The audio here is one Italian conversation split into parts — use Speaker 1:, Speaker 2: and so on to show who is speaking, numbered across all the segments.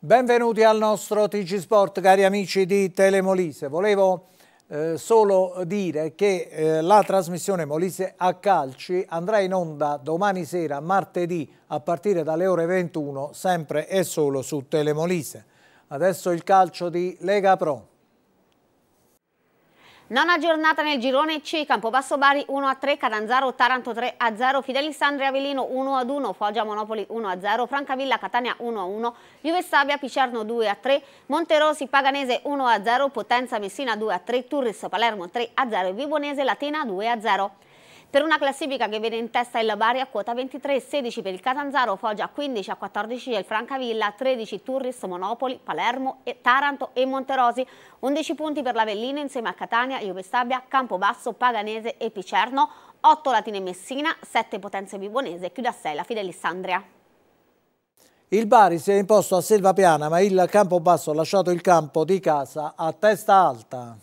Speaker 1: Benvenuti al nostro TG Sport, cari amici di Telemolise. Volevo eh, solo dire che eh, la trasmissione Molise a calci andrà in onda domani sera, martedì, a partire dalle ore 21, sempre e solo su Telemolise. Adesso il calcio di Lega Pro.
Speaker 2: Nona giornata nel girone C, Campobasso Bari 1-3, Catanzaro Taranto 3-0, Fidelisandria Avellino 1-1, Foggia Monopoli 1-0, Francavilla Catania 1-1, Juve Stabia Picerno 2-3, Monterosi Paganese 1-0, Potenza Messina 2-3, Turris Palermo 3-0 e Vibonese Latina 2-0. Per una classifica che vede in testa il Bari a quota 23-16 per il Catanzaro, Foggia 15-14 a il Francavilla, 13 Turris, Monopoli, Palermo, e Taranto e Monterosi, 11 punti per l'Avellino insieme a Catania, Juve Stabia, Campobasso, Paganese e Picerno, 8 Latine e Messina, 7 Potenza e Vibonese, chiude a 6 la Fidelissandria.
Speaker 1: Il Bari si è imposto a Selva Piana, ma il Campobasso ha lasciato il campo di casa a testa alta.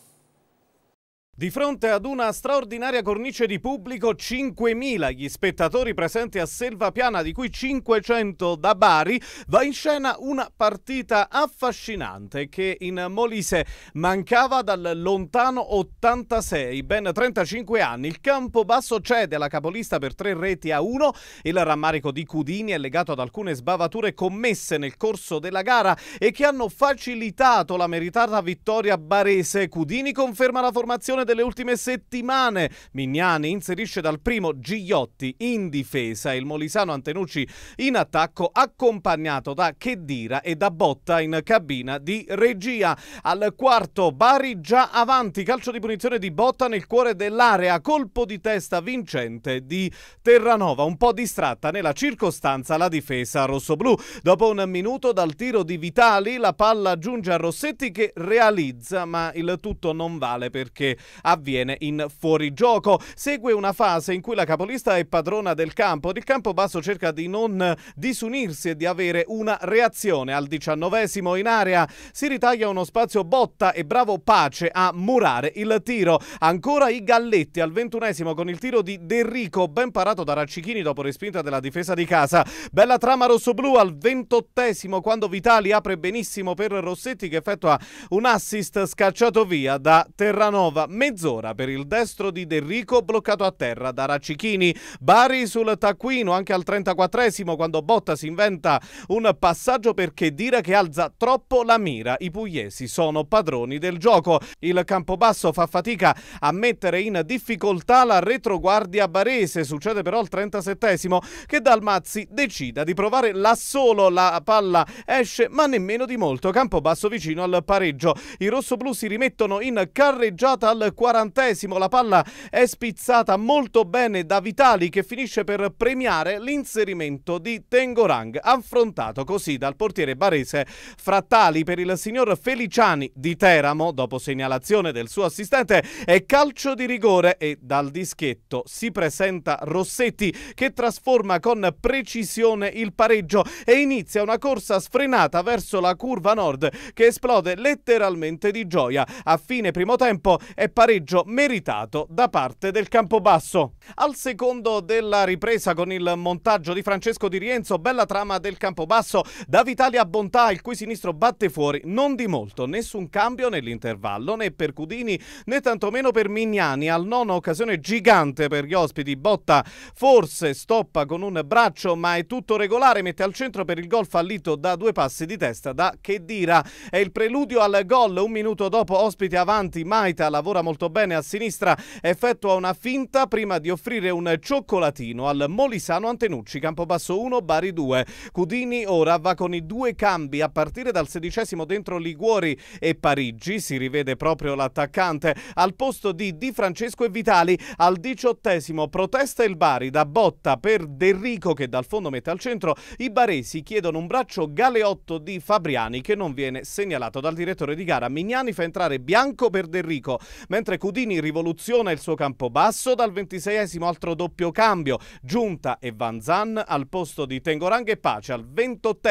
Speaker 3: Di fronte ad una straordinaria cornice di pubblico, 5.000 gli spettatori presenti a Selva Piana, di cui 500 da Bari, va in scena una partita affascinante che in Molise mancava dal lontano 86, ben 35 anni. Il campo basso cede alla capolista per tre reti a uno. Il rammarico di Cudini è legato ad alcune sbavature commesse nel corso della gara e che hanno facilitato la meritata vittoria barese. Cudini conferma la formazione del delle ultime settimane. Mignani inserisce dal primo Gigliotti in difesa e il molisano Antenucci in attacco accompagnato da Chedira e da Botta in cabina di regia. Al quarto Bari già avanti, calcio di punizione di Botta nel cuore dell'area, colpo di testa vincente di Terranova, un po' distratta nella circostanza la difesa rossoblù. Dopo un minuto dal tiro di Vitali la palla giunge a Rossetti che realizza ma il tutto non vale perché avviene in fuorigioco. Segue una fase in cui la capolista è padrona del campo. Il campo basso cerca di non disunirsi e di avere una reazione. Al diciannovesimo in area si ritaglia uno spazio botta e bravo Pace a murare il tiro. Ancora i Galletti al ventunesimo con il tiro di Derrico, ben parato da Raccichini dopo respinta della difesa di casa. Bella trama rossoblu al ventottesimo quando Vitali apre benissimo per Rossetti che effettua un assist scacciato via da Terranova mezz'ora per il destro di De Rico bloccato a terra da Raccichini. Bari sul taccuino anche al 34esimo quando Botta si inventa un passaggio perché Chedira che alza troppo la mira. I pugliesi sono padroni del gioco. Il Campobasso fa fatica a mettere in difficoltà la retroguardia barese. Succede però al 37esimo che Dalmazzi decida di provare là solo. La palla esce ma nemmeno di molto. Campobasso vicino al pareggio. I rossoblù si rimettono in carreggiata al quarantesimo la palla è spizzata molto bene da Vitali che finisce per premiare l'inserimento di Tengorang, affrontato così dal portiere barese Frattali per il signor Feliciani di Teramo, dopo segnalazione del suo assistente, è calcio di rigore e dal dischetto si presenta Rossetti che trasforma con precisione il pareggio e inizia una corsa sfrenata verso la curva nord che esplode letteralmente di gioia. A fine primo tempo è partito pareggio meritato da parte del Campobasso. Al secondo della ripresa con il montaggio di Francesco Di Rienzo, bella trama del Campobasso da Vitalia Bontà, il cui sinistro batte fuori non di molto, nessun cambio nell'intervallo né per Cudini né tantomeno per Mignani, al nono occasione gigante per gli ospiti, Botta forse stoppa con un braccio ma è tutto regolare, mette al centro per il gol fallito da due passi di testa da Chedira. È il preludio al gol, un minuto dopo ospite avanti, Maita lavora molto molto bene a sinistra, effettua una finta prima di offrire un cioccolatino al Molisano Antenucci, Campobasso 1, Bari 2. Cudini ora va con i due cambi a partire dal sedicesimo dentro Liguori e Parigi, si rivede proprio l'attaccante, al posto di Di Francesco e Vitali. Al diciottesimo protesta il Bari da botta per Derrico che dal fondo mette al centro. I baresi chiedono un braccio galeotto di Fabriani che non viene segnalato dal direttore di gara. Mignani fa entrare Bianco per Derrico, mentre mentre Cudini rivoluziona il suo campo basso dal 26 altro doppio cambio, Giunta e Vanzan al posto di Tengorang e Pace al 28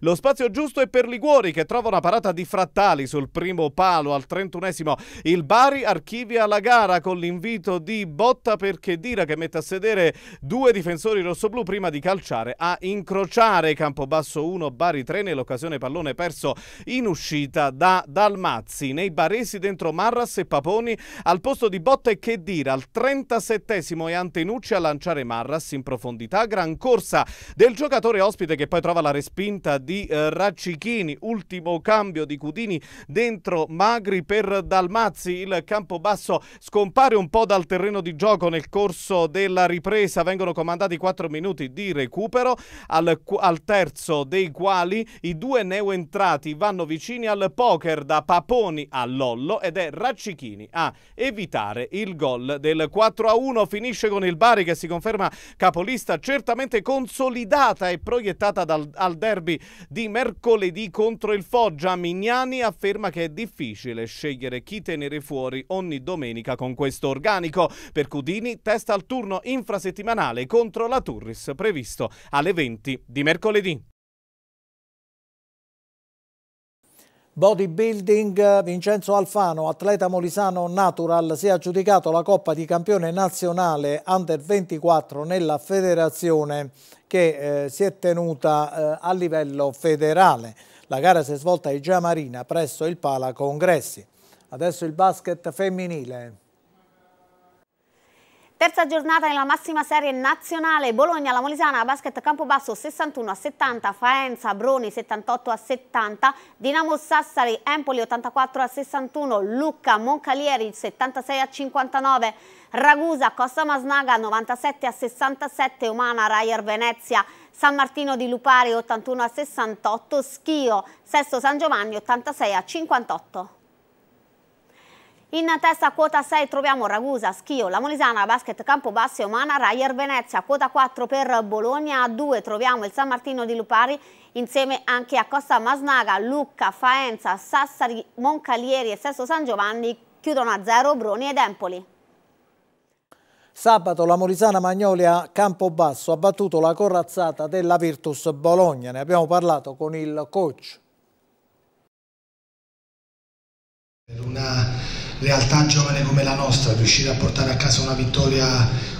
Speaker 3: Lo spazio giusto è per Liguori che trova una parata di frattali sul primo palo al 31 Il Bari archivia la gara con l'invito di Botta perché Dira che mette a sedere due difensori rossoblù prima di calciare a incrociare campo basso 1 Bari 3 nell'occasione pallone perso in uscita da Dalmazzi. Nei baresi dentro Marras e Papone Bastoni al posto di Botta e dire Al 37 e Antenucci a lanciare Marras in profondità. Gran corsa del giocatore ospite che poi trova la respinta di eh, Raccichini. Ultimo cambio di Cudini dentro Magri per Dalmazzi. Il campo basso scompare un po' dal terreno di gioco nel corso della ripresa. Vengono comandati 4 minuti di recupero al, al terzo dei quali i due neoentrati vanno vicini al poker da Paponi a Lollo ed è Raccichini a evitare il gol del 4-1. Finisce con il Bari che si conferma capolista, certamente consolidata e proiettata dal, al derby di mercoledì contro il Foggia. Mignani afferma che è difficile scegliere chi tenere fuori ogni domenica con questo organico. Per Cudini testa al turno infrasettimanale contro la Turris previsto alle 20 di mercoledì. Bodybuilding
Speaker 1: eh, Vincenzo Alfano, atleta molisano natural, si è aggiudicato la Coppa di Campione Nazionale Under 24 nella federazione che eh, si è tenuta eh, a livello federale. La gara si è svolta in Igia Marina presso il Pala Congressi. Adesso il basket femminile.
Speaker 2: Terza giornata nella massima serie nazionale, Bologna, la Molisana, basket Campobasso 61 a 70, Faenza, Broni 78 a 70, Dinamo Sassari, Empoli 84 a 61, Lucca, Moncalieri 76 a 59, Ragusa, Costa Masnaga 97 a 67, Umana, Raier Venezia, San Martino di Lupari 81 a 68, Schio, Sesto San Giovanni 86 a 58. In testa a quota 6 troviamo Ragusa, Schio, La Molisana, Basket Campobasso e Omana, Raier Venezia, quota 4 per Bologna, a 2 troviamo il San Martino di Lupari, insieme anche a Costa Masnaga, Lucca, Faenza, Sassari, Moncalieri e Sesto San Giovanni, chiudono a 0 Broni ed Empoli.
Speaker 1: Sabato la Molisana Magnolia Campobasso ha battuto la corazzata della Virtus Bologna, ne abbiamo parlato con il coach.
Speaker 4: Per una realtà giovane come la nostra, riuscire a portare a casa una
Speaker 5: vittoria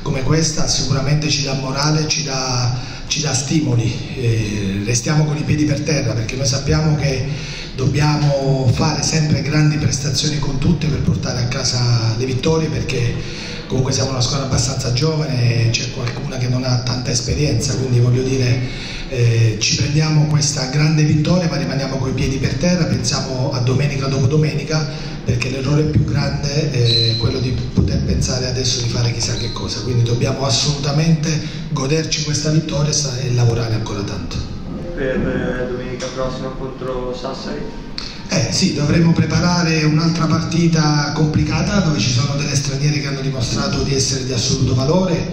Speaker 5: come questa sicuramente ci dà morale, ci dà, ci dà stimoli, e restiamo con i piedi per terra perché noi sappiamo che dobbiamo fare sempre grandi prestazioni con tutte per portare a casa le vittorie perché comunque siamo una squadra abbastanza giovane, c'è qualcuna che non ha tanta esperienza, quindi voglio dire eh, ci prendiamo questa grande vittoria ma rimaniamo coi piedi per terra, pensiamo a domenica dopo domenica perché l'errore più grande è quello di poter pensare adesso di fare chissà che cosa, quindi dobbiamo assolutamente goderci questa vittoria e lavorare ancora
Speaker 1: tanto. Per eh, domenica prossima contro Sassari? Eh sì, dovremmo
Speaker 5: preparare un'altra partita complicata dove ci sono delle straniere che hanno dimostrato di essere di assoluto valore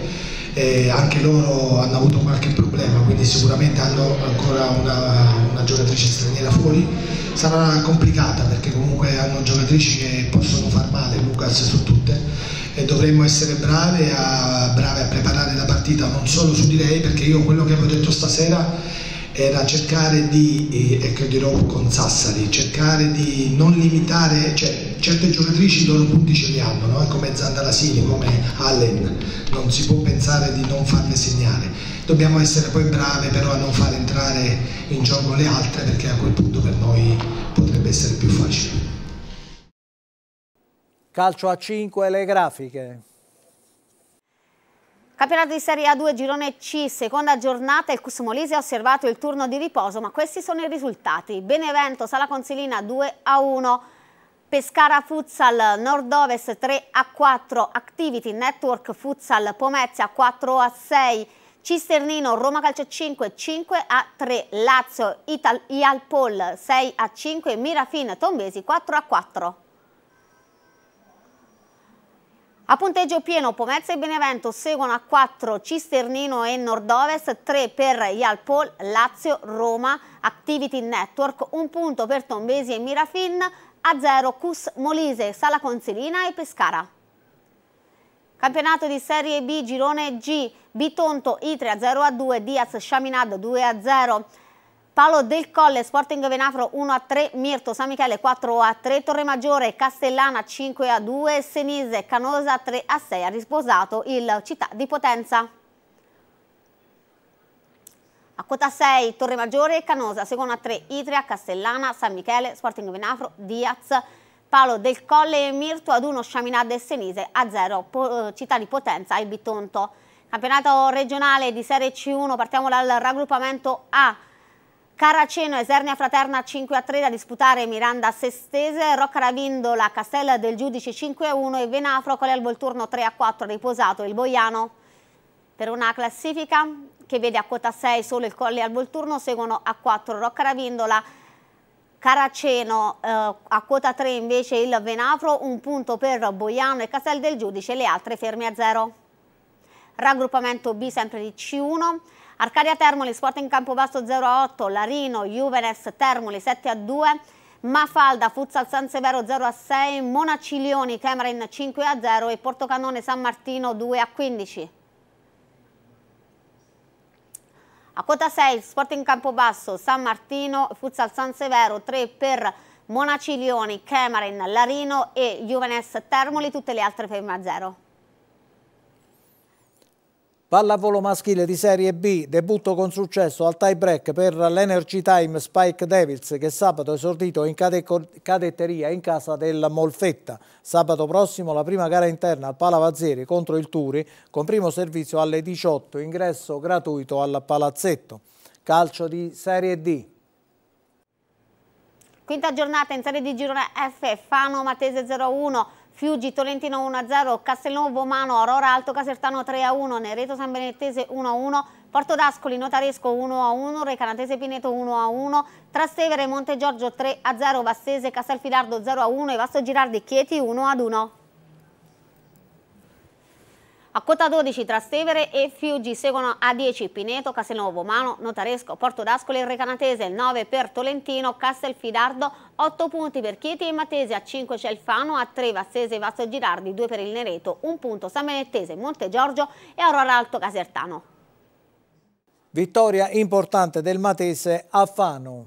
Speaker 5: e anche loro hanno avuto qualche problema, quindi sicuramente hanno ancora una, una giocatrice straniera fuori. Sarà complicata perché comunque hanno giocatrici che possono far male, Lucas su tutte, e dovremmo essere bravi a, bravi a preparare la partita non solo su di lei, perché io quello che avevo detto stasera era cercare di, eh, e ecco dirò con Sassari, cercare di non limitare, cioè certe giocatrici i loro punti ce li hanno, no? come Zandalasini, come Allen, non si può pensare di non farle segnare, dobbiamo essere poi brave però a non far entrare in gioco le altre perché a quel punto per noi potrebbe essere più facile.
Speaker 1: Calcio a 5 le grafiche.
Speaker 2: Campionato di Serie A2, girone C, seconda giornata, il Cusmo Lisi ha osservato il turno di riposo, ma questi sono i risultati. Benevento, Sala Consilina 2 a 1, Pescara Futsal Nord-Ovest 3 a 4, Activity Network Futsal Pomezia 4 a 6, Cisternino Roma Calcio 5 5 a 3, Lazio Ital Ialpol 6 a 5, Mirafin Tombesi 4 a 4. A punteggio pieno Pomezia e Benevento seguono a 4 Cisternino e Nordovest, ovest 3 per Yalpol, Lazio, Roma, Activity Network, un punto per Tombesi e Mirafin, a 0 Cus, Molise, Sala Consilina e Pescara. Campionato di Serie B, Girone G, Bitonto, Itria 0 a 2, Diaz, Sciaminad 2 a 0, Palo del Colle, Sporting Venafro 1-3, a Mirto San Michele 4-3, a Torremaggiore Castellana 5-2, a Senise Canosa 3-6, a ha risposato il Città di Potenza. A quota 6 Torremaggiore, Canosa, seconda 3 Itria, Castellana, San Michele, Sporting Venafro, Diaz, Palo del Colle e Mirto ad 1 Sciaminade e Senise a 0 eh, Città di Potenza e Bitonto. Campionato regionale di Serie C1, partiamo dal raggruppamento A. Caraceno, Esernia Fraterna 5 a 3 da disputare Miranda Sestese, Rocca Ravindola, Castella del Giudice 5 a 1 e Venafro Colle al Volturno 3 a 4 riposato il Boiano. Per una classifica che vede a quota 6 solo il Colle al Volturno, seguono a 4 Rocca Ravindola, Caraceno eh, a quota 3 invece il Venafro, un punto per Boiano e Castel del Giudice, le altre ferme a 0. Raggruppamento B sempre di C1, Arcadia Termoli, Sporting Campobasso 0-8, a Larino, Juvenes, Termoli 7-2, a Mafalda, Futsal San Severo 0 a 6, Monaciglioni, Cameron 5 a 0 e Portocanone San Martino 2 a 15. A quota 6 Sporting Campobasso, San Martino, Futsal San Severo 3 per Monaciglioni, Cameron, Larino e Juvenes Termoli, tutte le altre ferme a 0.
Speaker 1: Pallavolo maschile di Serie B, debutto con successo al tie break per l'Energy Time Spike Devils che sabato è esordito in cadetteria in casa del Molfetta. Sabato prossimo la prima gara interna al Palavazzeri contro il Turi con primo servizio alle 18, ingresso gratuito al Palazzetto. Calcio di Serie D.
Speaker 2: Quinta giornata in Serie di Girone F, Fano Matese 01. Fiuggi, Tolentino 1-0, Castelnuovo Mano, Aurora Alto Casertano 3-1, Nereto San Benettese 1-1, Porto d'Ascoli Notaresco 1-1, Recanatese Pineto 1-1, Trastevere Monte Giorgio 3-0, Vassese Castelfidardo 0-1 e Vasto Girardi Chieti 1-1. A quota 12 Trastevere e Fiuggi seguono a 10 Pineto, Casenovo, Mano, Notaresco, Porto d'Ascoli e Recanatese, 9 per Tolentino, Castelfidardo, 8 punti per Chieti e Matese, a 5 Celfano, a 3 Vassese e Vasto Girardi, 2 per il Nereto, 1 punto San Benettese, Monte Giorgio e Aurora Alto Casertano.
Speaker 1: Vittoria importante del Matese a Fano.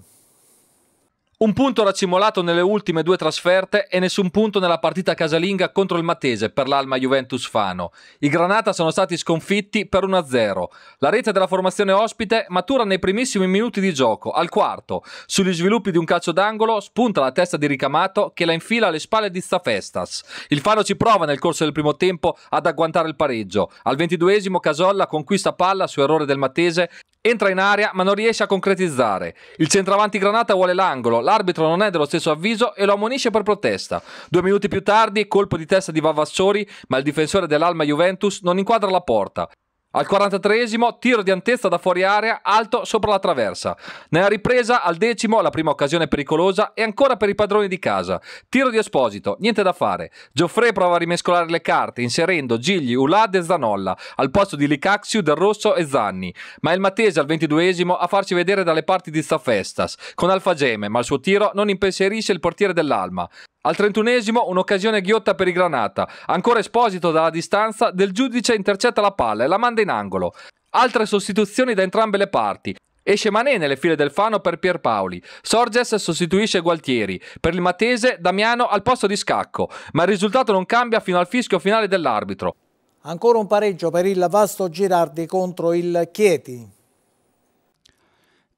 Speaker 6: Un punto racimolato nelle ultime due trasferte e nessun punto nella partita casalinga contro il Matese per l'Alma Juventus Fano. I Granata sono stati sconfitti per 1-0. La rete della formazione ospite matura nei primissimi minuti di gioco, al quarto. Sugli sviluppi di un calcio d'angolo spunta la testa di Ricamato che la infila alle spalle di Zafestas. Il Fano ci prova nel corso del primo tempo ad agguantare il pareggio. Al ventiduesimo Casolla conquista palla su errore del Matese Entra in area ma non riesce a concretizzare. Il centravanti Granata vuole l'angolo, l'arbitro non è dello stesso avviso e lo ammonisce per protesta. Due minuti più tardi, colpo di testa di Vavassori, ma il difensore dell'Alma Juventus non inquadra la porta. Al 43esimo, tiro di antezza da fuori area, alto sopra la traversa. Nella ripresa, al decimo, la prima occasione pericolosa e ancora per i padroni di casa. Tiro di Esposito, niente da fare. Geoffrey prova a rimescolare le carte, inserendo Gigli, Ulad e Zanolla, al posto di Licaxiu, Del Rosso e Zanni. Ma è il Matese al 22esimo a farsi vedere dalle parti di Zafestas, con Alfa Geme, ma il suo tiro non impensierisce il portiere dell'Alma. Al trentunesimo un'occasione ghiotta per i Granata. Ancora Esposito dalla distanza, del giudice intercetta la palla e la manda in angolo. Altre sostituzioni da entrambe le parti. Esce Manè nelle file del Fano per Pierpaoli. Sorges sostituisce Gualtieri. Per il Matese Damiano al posto di Scacco. Ma il risultato non cambia fino al fischio finale dell'arbitro.
Speaker 1: Ancora un pareggio per il Vasto Girardi contro il Chieti.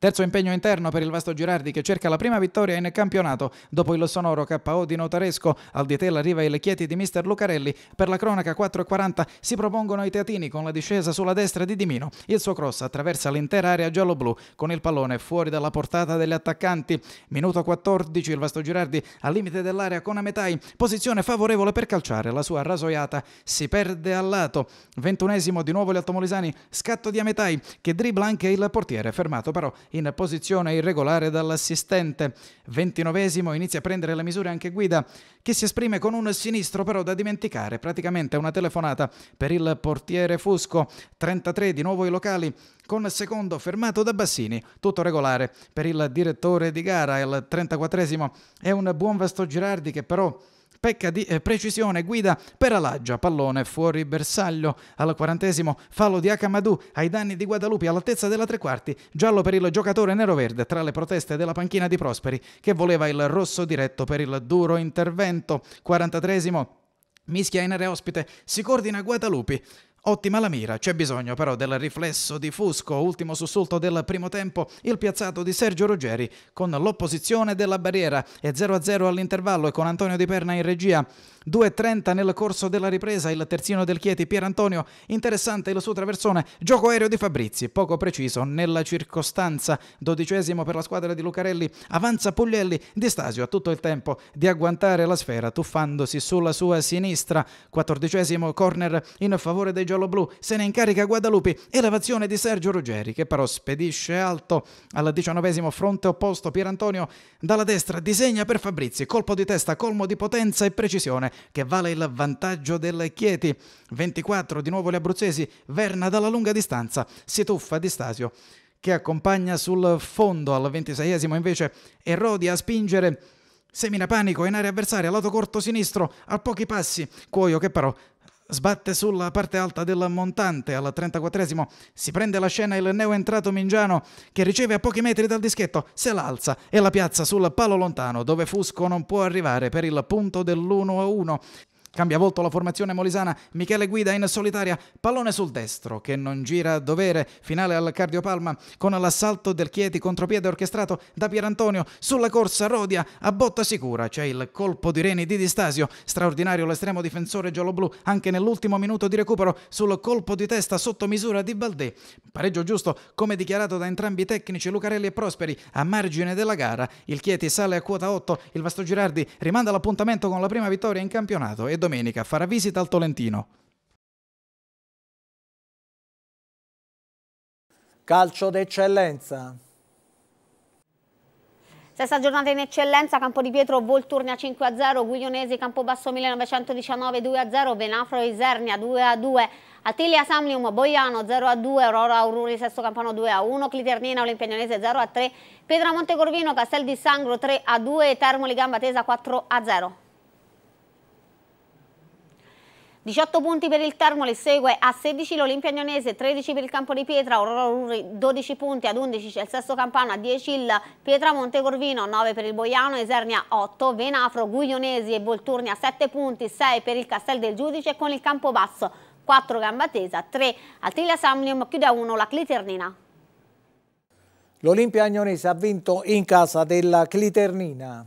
Speaker 7: Terzo impegno interno per il Vasto Girardi che cerca la prima vittoria in campionato dopo il sonoro KO di Notaresco. Al di tela arriva il Chieti di mister Lucarelli. Per la cronaca 4.40 si propongono i teatini con la discesa sulla destra di Dimino. Il suo cross attraversa l'intera area giallo-blu con il pallone fuori dalla portata degli attaccanti. Minuto 14 il Vasto Girardi al limite dell'area con Ametai. Posizione favorevole per calciare. La sua rasoiata si perde al lato. Ventunesimo di nuovo gli altomolisani. Scatto di Ametai che dribbla anche il portiere. Fermato però in posizione irregolare dall'assistente. 29esimo inizia a prendere le misure anche Guida, che si esprime con un sinistro però da dimenticare, praticamente una telefonata per il portiere Fusco. 33 di nuovo i locali, con secondo fermato da Bassini, tutto regolare per il direttore di gara. Il 34esimo è un buon Vasto Girardi che però pecca di eh, precisione, guida per Alaggia, pallone fuori bersaglio al quarantesimo, fallo di Akamadou ai danni di Guadalupe all'altezza della tre quarti, giallo per il giocatore nero-verde tra le proteste della panchina di Prosperi che voleva il rosso diretto per il duro intervento, quarantatresimo. Mischia in area ospite, si coordina Guadalupi, Ottima la mira, c'è bisogno però del riflesso di Fusco, ultimo sussulto del primo tempo, il piazzato di Sergio Ruggeri con l'opposizione della barriera e 0-0 all'intervallo e con Antonio Di Perna in regia. 2.30 nel corso della ripresa, il terzino del Chieti Pierantonio, interessante il suo traversone, gioco aereo di Fabrizi, poco preciso nella circostanza, dodicesimo per la squadra di Lucarelli, avanza Puglielli, Di Stasio ha tutto il tempo di agguantare la sfera tuffandosi sulla sua sinistra, quattordicesimo corner in favore dei giocatori gialloblu se ne incarica Guadalupi Elevazione di Sergio Ruggeri che però spedisce alto al diciannovesimo fronte opposto Pierantonio dalla destra disegna per Fabrizi colpo di testa colmo di potenza e precisione che vale il vantaggio del Chieti 24 di nuovo gli abruzzesi Verna dalla lunga distanza si tuffa di Stasio che accompagna sul fondo al ventiseiesimo invece Erodi a spingere Semina panico in area avversaria, lato corto sinistro, a pochi passi. Cuoio che però Sbatte sulla parte alta del montante al 34esimo, si prende la scena il neoentrato Mingiano che riceve a pochi metri dal dischetto, se l'alza e la piazza sul palo lontano dove Fusco non può arrivare per il punto dell'1-1. Cambia volto la formazione molisana, Michele guida in solitaria, pallone sul destro che non gira a dovere, finale al cardiopalma con l'assalto del Chieti contropiede orchestrato da Pierantonio, sulla corsa Rodia a botta sicura, c'è il colpo di Reni di Distasio, straordinario l'estremo difensore gialloblu anche nell'ultimo minuto di recupero sul colpo di testa sotto misura di Baldè. Pareggio giusto come dichiarato da entrambi i tecnici Lucarelli e Prosperi a margine della gara, il Chieti sale a quota 8, il Vasto Girardi rimanda l'appuntamento con la prima vittoria in campionato e domenica farà visita al Tolentino.
Speaker 1: Calcio d'eccellenza.
Speaker 2: Sesta giornata in eccellenza, Campo di Pietro, Volturnia 5-0, Guiglionesi, Campobasso 1919 2-0, Benafro, Isernia 2-2, Attilia Samnium, Boiano 0-2, Aurora Aururi, Sesto Campano 2-1, Cliternina, Olimpianese 0-3, Pedra Montecorvino, Castel di Sangro 3-2, Termoli Gamba Tesa 4-0. 18 punti per il Termoli, segue a 16 l'Olimpia Agnonese, 13 per il Campo di Pietra, Aurora Urri 12 punti, ad 11 c'è il Sesto Campano, a 10 il Pietra Montecorvino, 9 per il Boiano, Esernia 8, Venafro, Guglionesi e Volturni a 7 punti, 6 per il Castel del Giudice con il Campobasso, 4 Gamba Tesa, 3 Altilla Samnium, chiude a 1 la Cliternina.
Speaker 1: L'Olimpia Agnonese ha vinto in casa della Cliternina.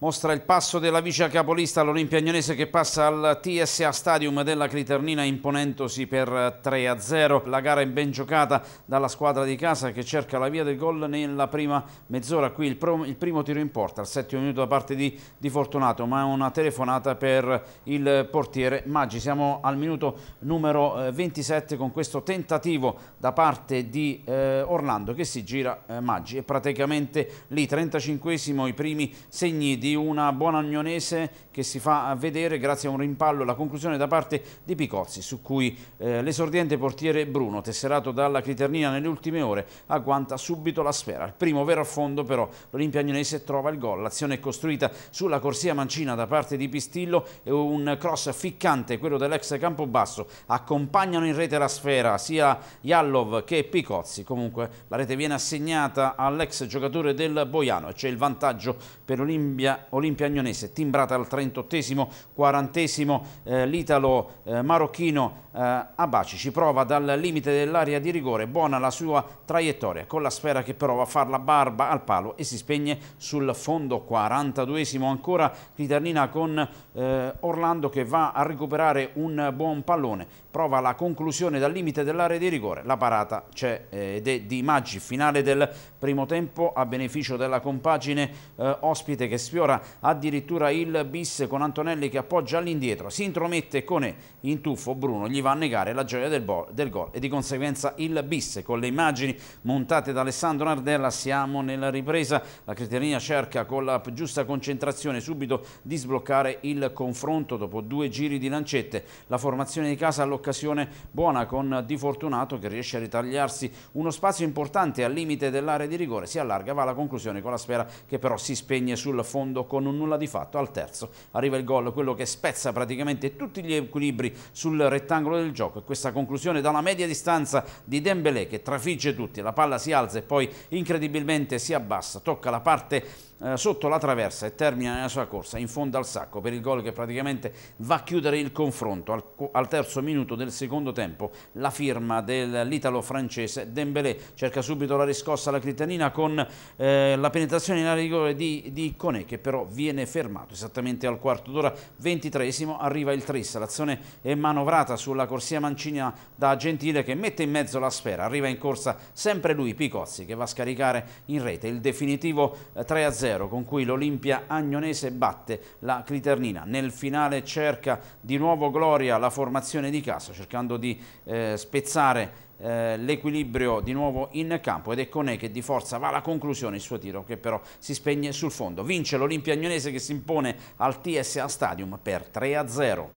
Speaker 8: Mostra il passo della vice capolista all'Olimpia Agnonese che passa al TSA Stadium della Criternina imponendosi per 3-0. La gara è ben giocata dalla squadra di casa che cerca la via del gol nella prima mezz'ora. Qui il, il, primo tiro in porta al settimo minuto da parte di, di Fortunato ma è una telefonata per il portiere Maggi. Siamo al minuto numero 27 eh, con questo tentativo da parte di eh, Orlando che si gira eh, Maggi. È praticamente lì 35 i primi segni di di una buona agnonese che si fa vedere grazie a un rimpallo la conclusione da parte di Picozzi su cui eh, l'esordiente portiere Bruno tesserato dalla Criternia nelle ultime ore agguanta subito la sfera. Il primo vero affondo però l'Olimpia agnonese trova il gol. L'azione è costruita sulla corsia mancina da parte di Pistillo e un cross ficcante quello dell'ex Campobasso accompagnano in rete la sfera sia Jallov che Picozzi. Comunque la rete viene assegnata all'ex giocatore del Boiano e c'è il vantaggio per l'Olimpia Olimpia, Olimpia Agnonese, timbrata al 38esimo, 40esimo, eh, l'italo eh, marocchino eh, Abaci ci prova dal limite dell'area di rigore, buona la sua traiettoria, con la sfera che prova a far la barba al palo e si spegne sul fondo 42esimo, ancora Clitarnina con eh, Orlando che va a recuperare un buon pallone, prova la conclusione dal limite dell'area di rigore, la parata c'è eh, ed è di Maggi, finale del primo tempo a beneficio della compagine eh, ospite che sfiora addirittura il bis con Antonelli che appoggia all'indietro, si intromette Cone in tuffo, Bruno gli va a negare la gioia del, del gol e di conseguenza il bis con le immagini montate da Alessandro Nardella siamo nella ripresa, la Criterina cerca con la giusta concentrazione subito di sbloccare il confronto dopo due giri di lancette. La formazione di casa all'occasione buona con Di Fortunato che riesce a ritagliarsi uno spazio importante al limite dell'area di rigore. Si allarga, va alla conclusione con la sfera che però si spegne sul fondo con un nulla di fatto. Al terzo arriva il gol, quello che spezza praticamente tutti gli equilibri sul rettangolo del gioco. E questa conclusione dalla media distanza di Dembélé che trafigge tutti. La palla si alza e poi incredibilmente si abbassa. Tocca la parte eh, sotto la traversa e termina nella sua corsa in fondo al sacco per il gol che praticamente va a chiudere il confronto al, al terzo minuto del secondo tempo la firma dell'italo-francese Dembélé cerca subito la riscossa alla Critanina con eh, la penetrazione in rigore di, di Conè che però viene fermato esattamente al quarto d'ora ventitresimo arriva il Tris l'azione è manovrata sulla corsia mancina da Gentile che mette in mezzo la sfera arriva in corsa sempre lui Picozzi che va a scaricare in rete il definitivo 3-0 eh, 3-0 con cui l'Olimpia Agnonese batte la Criternina. Nel finale cerca di nuovo gloria la formazione di casa cercando di eh, spezzare eh, l'equilibrio di nuovo in campo ed è Conè che di forza va alla conclusione il suo tiro che però si spegne sul fondo. Vince l'Olimpia Agnonese che si impone al TSA Stadium per 3-0.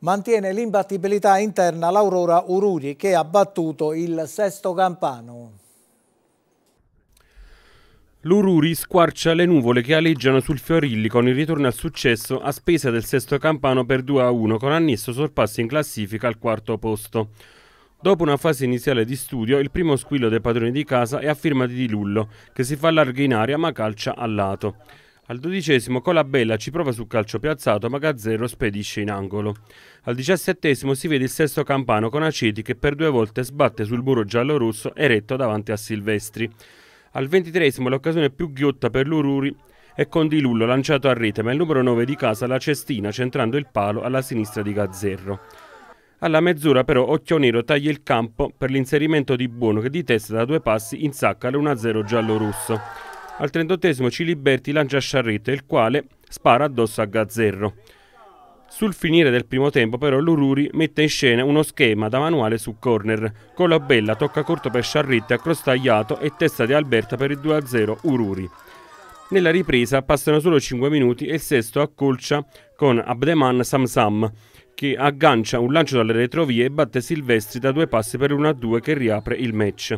Speaker 1: Mantiene l'imbattibilità interna l'Aurora Ururi che ha battuto il sesto campano.
Speaker 9: L'Ururi squarcia le nuvole che aleggiano sul Fiorilli con il ritorno al successo a spesa del sesto campano per 2-1 a con annesso sorpasso in classifica al quarto posto. Dopo una fase iniziale di studio, il primo squillo dei padroni di casa è a firma di Di Lullo, che si fa larga in aria ma calcia a lato. Al dodicesimo Colabella ci prova sul calcio piazzato ma Gazzero spedisce in angolo. Al diciassettesimo si vede il sesto campano con Aceti che per due volte sbatte sul muro giallo-rosso eretto davanti a Silvestri. Al ventitresimo l'occasione più ghiotta per l'Ururi è con Di Lullo lanciato a rete, ma il numero 9 di casa la cestina centrando il palo alla sinistra di Gazzerro. Alla mezz'ora però Occhio Nero taglia il campo per l'inserimento di Buono che di testa da due passi insacca l'1-0 giallo-russo. Al trentottesimo Ciliberti lancia Sciarrete, il quale spara addosso a Gazzerro. Sul finire del primo tempo però l'Ururi mette in scena uno schema da manuale su corner, con la bella tocca corto per Sciarritti accrostagliato e testa di Alberta per il 2-0 Ururi. Nella ripresa passano solo 5 minuti e il sesto accolcia con Abdeman Samsam che aggancia un lancio dalle retrovie e batte Silvestri da due passi per 1-2 che riapre il match.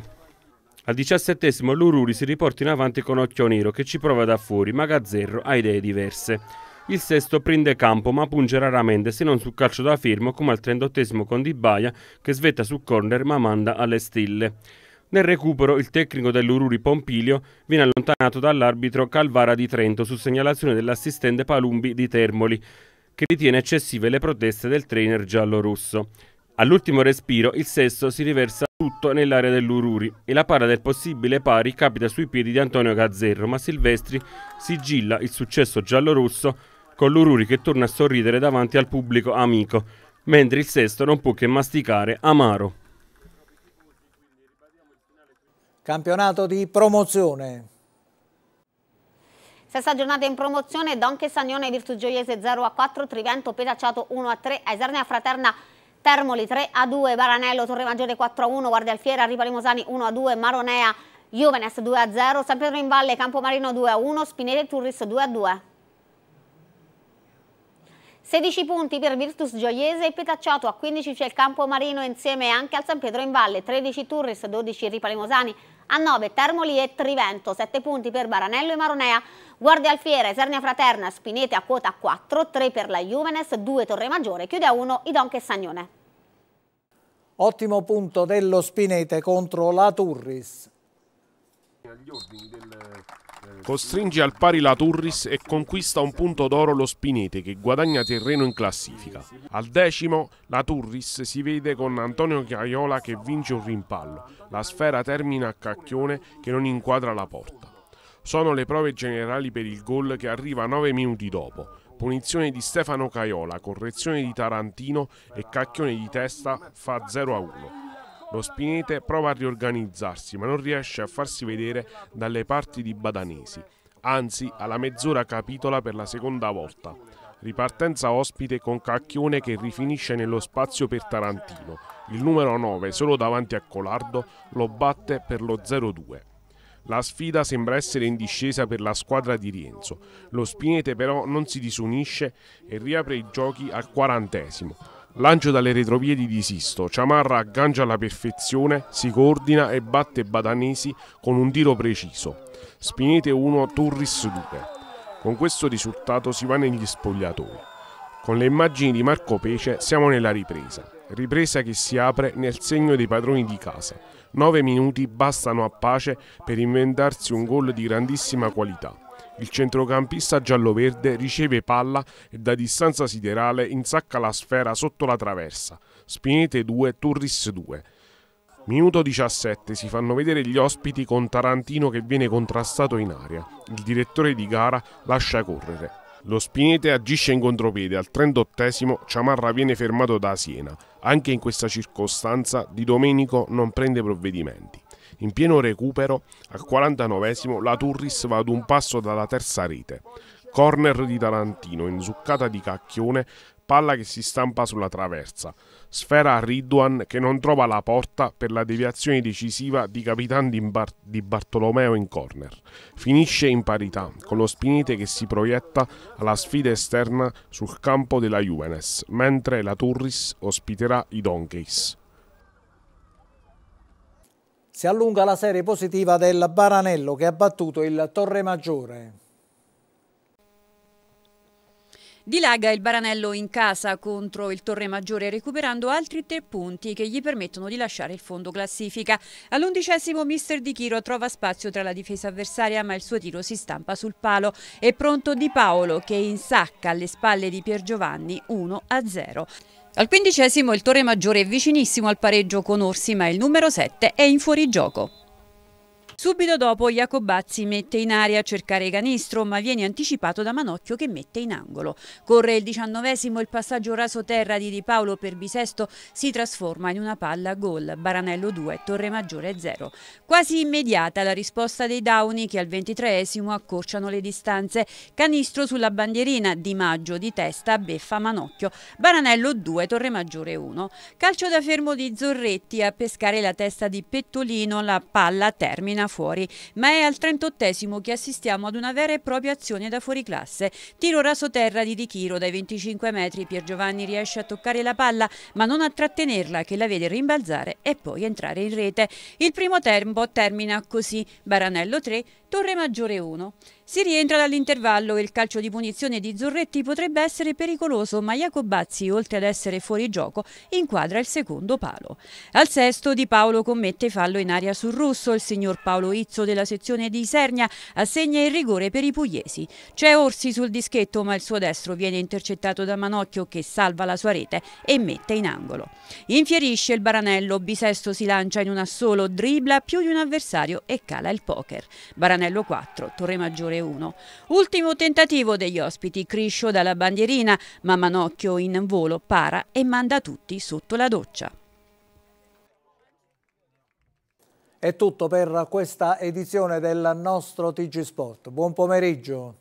Speaker 9: Al diciassettesimo l'Ururi si riporta in avanti con Occhio Nero che ci prova da fuori ma Gazzerro ha idee diverse. Il sesto prende campo ma punge raramente se non sul calcio da fermo come al 38 con Di Baia che svetta sul corner ma manda alle stille. Nel recupero il tecnico dell'Ururi Pompilio viene allontanato dall'arbitro Calvara di Trento su segnalazione dell'assistente Palumbi di Termoli che ritiene eccessive le proteste del trainer giallo All'ultimo respiro il sesto si riversa tutto nell'area dell'Ururi e la para del possibile pari capita sui piedi di Antonio Gazzerro, ma Silvestri sigilla il successo giallo con l'Ururi che torna a sorridere davanti al pubblico amico, mentre il sesto non può che masticare Amaro.
Speaker 1: Campionato di promozione.
Speaker 2: Sesta giornata in promozione, Donche Sagnone Virtu Gioiese 0 a 4, Trivento Pedacciato 1 a 3, Esernea Fraterna Termoli 3 a 2, Baranello Torre Maggiore 4 a 1, Guardia Alfiera Riva Limosani 1 a 2, Maronea Juvenes 2 a 0, San Pedro in Valle Campomarino 2 a 1, Spinelli Turris 2 a 2. 16 punti per Virtus Gioiese e Petacciato, a 15 c'è il campo Marino insieme anche al San Pietro in Valle, 13 Turris, 12 Ripalemosani, a 9 Termoli e Trivento, 7 punti per Baranello e Maronea, Guardia Alfiere, Esernia Fraterna, Spinete a quota 4, 3 per la Juvenes, 2 Torre Maggiore, chiude a 1 Idonche e Sagnone.
Speaker 1: Ottimo punto dello Spinete contro la Turris. Agli
Speaker 4: ordini del Costringe al pari la Turris e conquista un punto d'oro lo Spinete che guadagna terreno in classifica. Al decimo la Turris si vede con Antonio Caiola che vince un rimpallo. La sfera termina a Cacchione che non inquadra la porta. Sono le prove generali per il gol che arriva 9 minuti dopo. Punizione di Stefano Caiola, correzione di Tarantino e Cacchione di testa fa 0 a 1. Lo Spinete prova a riorganizzarsi ma non riesce a farsi vedere dalle parti di Badanesi, anzi alla mezz'ora capitola per la seconda volta. Ripartenza ospite con Cacchione che rifinisce nello spazio per Tarantino. Il numero 9, solo davanti a Colardo, lo batte per lo 0-2. La sfida sembra essere in discesa per la squadra di Rienzo. Lo Spinete però non si disunisce e riapre i giochi al quarantesimo. Lancio dalle retrovie di Disisto, Ciamarra aggancia alla perfezione, si coordina e batte Badanesi con un tiro preciso. Spinete 1, Turris 2. Con questo risultato si va negli spogliatoi. Con le immagini di Marco Pece siamo nella ripresa, ripresa che si apre nel segno dei padroni di casa. 9 minuti bastano a pace per inventarsi un gol di grandissima qualità. Il centrocampista giallo-verde riceve palla e da distanza siderale insacca la sfera sotto la traversa. Spinete 2, Turris 2. Minuto 17 si fanno vedere gli ospiti con Tarantino che viene contrastato in aria. Il direttore di gara lascia correre. Lo Spinete agisce in contropiede, al 38 esimo Ciamarra viene fermato da Siena. Anche in questa circostanza Di Domenico non prende provvedimenti. In pieno recupero, al 49esimo, la Turris va ad un passo dalla terza rete. Corner di Tarantino, inzuccata di Cacchione, palla che si stampa sulla traversa. Sfera a Ridwan che non trova la porta per la deviazione decisiva di Capitan di, Bar di Bartolomeo in corner. Finisce in parità con lo Spinite che si proietta alla sfida esterna sul campo della Juvenes, mentre la Turris ospiterà i Donkeys.
Speaker 1: Si allunga la serie positiva del Baranello che ha battuto il Torremaggiore.
Speaker 10: Dilaga il Baranello in casa contro il Torremaggiore recuperando altri tre punti che gli permettono di lasciare il fondo classifica. All'undicesimo mister Di Chiro trova spazio tra la difesa avversaria ma il suo tiro si stampa sul palo. È pronto Di Paolo che insacca alle spalle di Piergiovanni 1-0. Al quindicesimo il Torre Maggiore è vicinissimo al pareggio con Orsi, ma il numero 7 è in fuorigioco. Subito dopo Jacobazzi mette in aria a cercare Canistro ma viene anticipato da Manocchio che mette in angolo. Corre il diciannovesimo, il passaggio raso terra di Di Paolo per Bisesto si trasforma in una palla gol, Baranello 2, Torre Maggiore 0. Quasi immediata la risposta dei Downi che al ventitreesimo accorciano le distanze. Canistro sulla bandierina di Maggio di testa beffa Manocchio, Baranello 2, Torre Maggiore 1. Calcio da fermo di Zorretti a pescare la testa di Pettolino, la palla termina fuori, ma è al 38 che assistiamo ad una vera e propria azione da fuoriclasse. Tiro raso terra di Dichiro dai 25 metri, Pier Giovanni riesce a toccare la palla ma non a trattenerla che la vede rimbalzare e poi entrare in rete. Il primo tempo termina così, Baranello 3, Torre Maggiore 1. Si rientra dall'intervallo e il calcio di punizione di Zorretti potrebbe essere pericoloso, ma Jacobazzi, oltre ad essere fuori gioco, inquadra il secondo palo. Al sesto Di Paolo commette fallo in aria sul russo. Il signor Paolo Izzo della sezione di Isernia assegna il rigore per i pugliesi. C'è Orsi sul dischetto, ma il suo destro viene intercettato da Manocchio che salva la sua rete e mette in angolo. Infierisce il Baranello, Bisesto si lancia in un assolo, dribla più di un avversario e cala il poker. Baranello Granello 4, Torre Maggiore 1. Ultimo tentativo degli ospiti, Criscio dalla bandierina, ma Manocchio in volo para e manda tutti sotto la doccia.
Speaker 1: È tutto per questa edizione del nostro TG Sport. Buon pomeriggio.